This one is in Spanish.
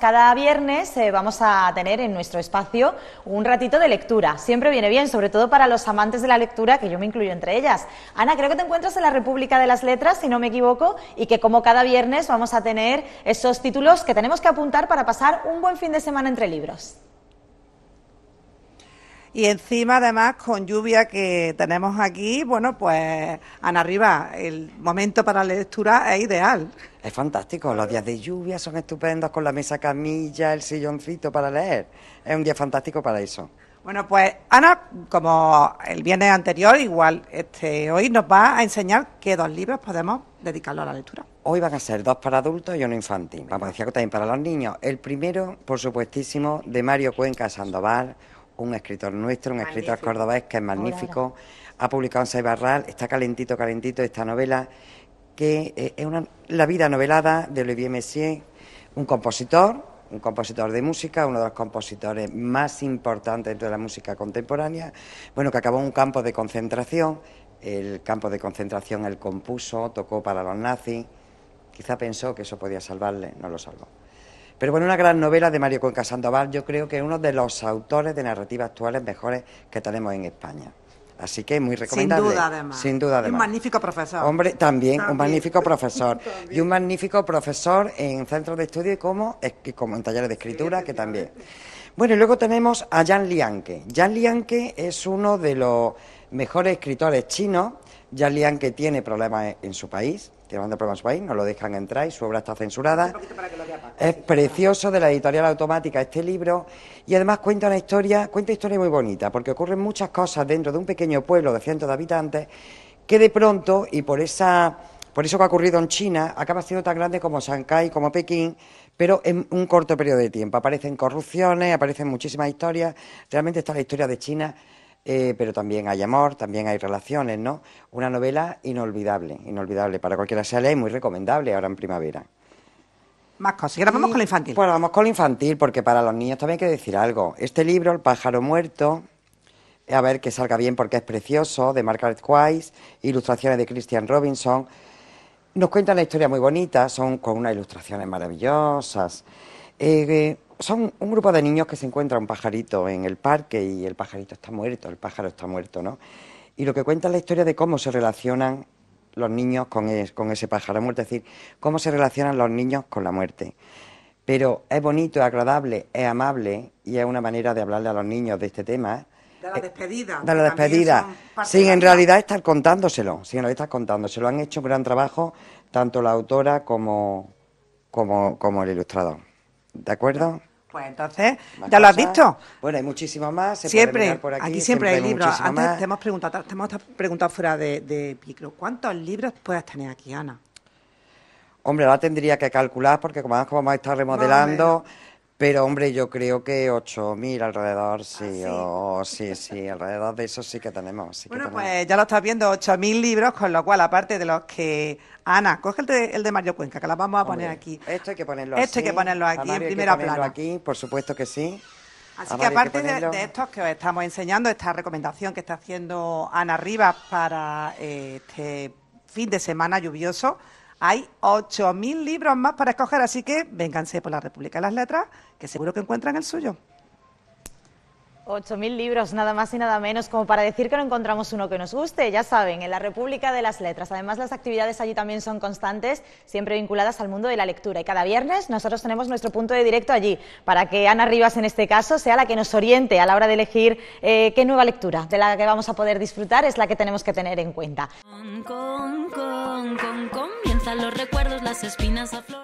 Cada viernes eh, vamos a tener en nuestro espacio un ratito de lectura. Siempre viene bien, sobre todo para los amantes de la lectura, que yo me incluyo entre ellas. Ana, creo que te encuentras en la República de las Letras, si no me equivoco, y que como cada viernes vamos a tener esos títulos que tenemos que apuntar para pasar un buen fin de semana entre libros. Y encima, además, con lluvia que tenemos aquí, bueno, pues Ana Arriba, el momento para la lectura es ideal. Es fantástico, los días de lluvia son estupendos con la mesa camilla, el silloncito para leer. Es un día fantástico para eso. Bueno, pues Ana, como el viernes anterior, igual este, hoy nos va a enseñar qué dos libros podemos dedicarlo a la lectura. Hoy van a ser dos para adultos y uno infantil. Vamos a decir que también para los niños. El primero, por supuestísimo, de Mario Cuenca Sandoval, un escritor nuestro, un escritor cordobés que es magnífico. Ha publicado en Saibarral, está calentito, calentito esta novela que eh, es una, la vida novelada de Olivier Messier, un compositor, un compositor de música, uno de los compositores más importantes dentro de la música contemporánea, bueno, que acabó en un campo de concentración, el campo de concentración él compuso, tocó para los nazis, quizá pensó que eso podía salvarle, no lo salvó. Pero bueno, una gran novela de Mario Cuenca Sandoval, yo creo que es uno de los autores de narrativa actuales mejores que tenemos en España. Así que muy recomendable. Sin duda, además. Sin un magnífico profesor. Hombre, también, un magnífico profesor. y un magnífico profesor en centros de estudio y como, como en talleres de escritura, que también. Bueno, y luego tenemos a Jan Lianke. ...Jan Lianke es uno de los mejores escritores chinos. ...Jan Lianke tiene problemas en su país, Problemas no lo dejan entrar y su obra está censurada. Es precioso de la editorial automática este libro y además cuenta una historia, cuenta historia muy bonita, porque ocurren muchas cosas dentro de un pequeño pueblo de cientos de habitantes que de pronto, y por esa por eso que ha ocurrido en China, acaba siendo tan grande como Shanghái, como Pekín, pero en un corto periodo de tiempo. Aparecen corrupciones, aparecen muchísimas historias. Realmente está la historia de China eh, pero también hay amor, también hay relaciones, ¿no? Una novela inolvidable, inolvidable para cualquiera sea ley, muy recomendable ahora en primavera. Más cosas. Y con la infantil. Bueno, pues vamos con lo infantil, porque para los niños también hay que decir algo. Este libro, El pájaro muerto, eh, a ver que salga bien porque es precioso, de Margaret Wise, ilustraciones de Christian Robinson, nos cuenta una historia muy bonita, son con unas ilustraciones maravillosas. Eh, eh son un grupo de niños que se encuentra un pajarito en el parque y el pajarito está muerto, el pájaro está muerto, ¿no? Y lo que cuenta es la historia de cómo se relacionan los niños con, ese pájaro muerto, es decir, cómo se relacionan los niños con la muerte. Pero es bonito, es agradable, es amable y es una manera de hablarle a los niños de este tema. De la eh, despedida. De la despedida. Sin en realidad estar contándoselo, sin en realidad estar contándoselo. Han hecho un gran trabajo tanto la autora como, como, como el ilustrador. ¿De acuerdo? Pues entonces, ya lo has visto. Bueno, hay muchísimo más. siempre, aquí, siempre, hay libros. Antes te hemos, preguntado, te hemos preguntado fuera de, de micro, ¿cuántos libros puedes tener aquí, Ana? Hombre, ahora tendría que calcular porque como, como vamos a estar remodelando... Pero hombre, yo creo que 8.000 alrededor, sí, ah, sí? O, sí, sí, alrededor de eso sí que tenemos. bueno, pues ya lo estás viendo, 8.000 libros, con lo cual, aparte de los que... Ana, coge el de, Mario Cuenca, que las vamos a poner aquí. Esto hay que ponerlo Esto hay que ponerlo aquí, en primera hay aquí, por supuesto que sí. Así que aparte de, estos que os estamos enseñando, esta recomendación que está haciendo Ana Rivas para eh, este fin de semana lluvioso, hay 8.000 libros más para escoger, así que vénganse por la República de las Letras, que seguro que encuentran el suyo. 8.000 libros, nada más y nada menos, como para decir que no encontramos uno que nos guste. Ya saben, en la República de las Letras. Además, las actividades allí también son constantes, siempre vinculadas al mundo de la lectura. Y cada viernes nosotros tenemos nuestro punto de directo allí, para que Ana Rivas, en este caso, sea la que nos oriente a la hora de elegir eh, qué nueva lectura de la que vamos a poder disfrutar es la que tenemos que tener en cuenta. comienzan los recuerdos, las espinas a flor.